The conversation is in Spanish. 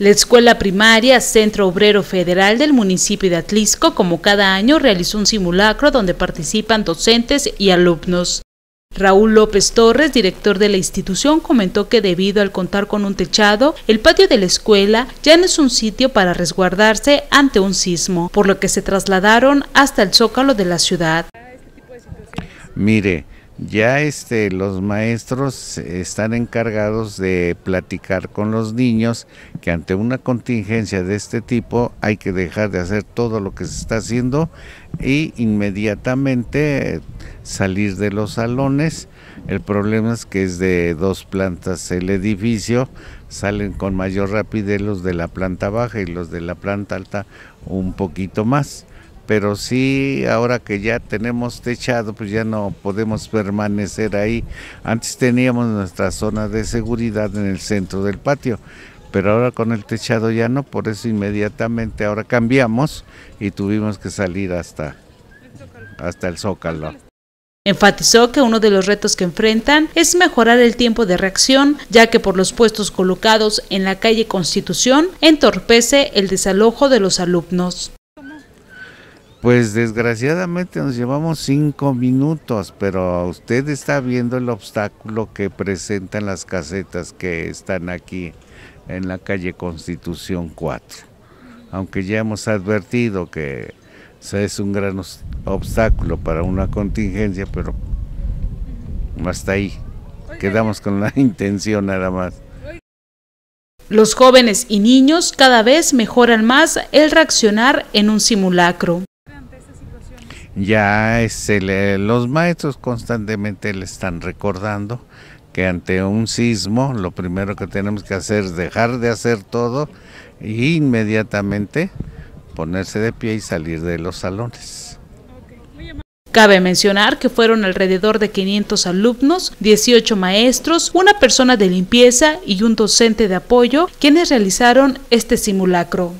La Escuela Primaria Centro Obrero Federal del municipio de Atlisco, como cada año, realizó un simulacro donde participan docentes y alumnos. Raúl López Torres, director de la institución, comentó que debido al contar con un techado, el patio de la escuela ya no es un sitio para resguardarse ante un sismo, por lo que se trasladaron hasta el zócalo de la ciudad. Mire, ya este, los maestros están encargados de platicar con los niños que ante una contingencia de este tipo hay que dejar de hacer todo lo que se está haciendo y inmediatamente salir de los salones. El problema es que es de dos plantas el edificio, salen con mayor rapidez los de la planta baja y los de la planta alta un poquito más pero sí ahora que ya tenemos techado, pues ya no podemos permanecer ahí. Antes teníamos nuestra zona de seguridad en el centro del patio, pero ahora con el techado ya no, por eso inmediatamente ahora cambiamos y tuvimos que salir hasta, hasta el zócalo. Enfatizó que uno de los retos que enfrentan es mejorar el tiempo de reacción, ya que por los puestos colocados en la calle Constitución entorpece el desalojo de los alumnos. Pues desgraciadamente nos llevamos cinco minutos, pero usted está viendo el obstáculo que presentan las casetas que están aquí en la calle Constitución 4. Aunque ya hemos advertido que es un gran obstáculo para una contingencia, pero hasta ahí. Quedamos con la intención nada más. Los jóvenes y niños cada vez mejoran más el reaccionar en un simulacro ya es los maestros constantemente le están recordando que ante un sismo lo primero que tenemos que hacer es dejar de hacer todo e inmediatamente ponerse de pie y salir de los salones. Cabe mencionar que fueron alrededor de 500 alumnos, 18 maestros, una persona de limpieza y un docente de apoyo quienes realizaron este simulacro.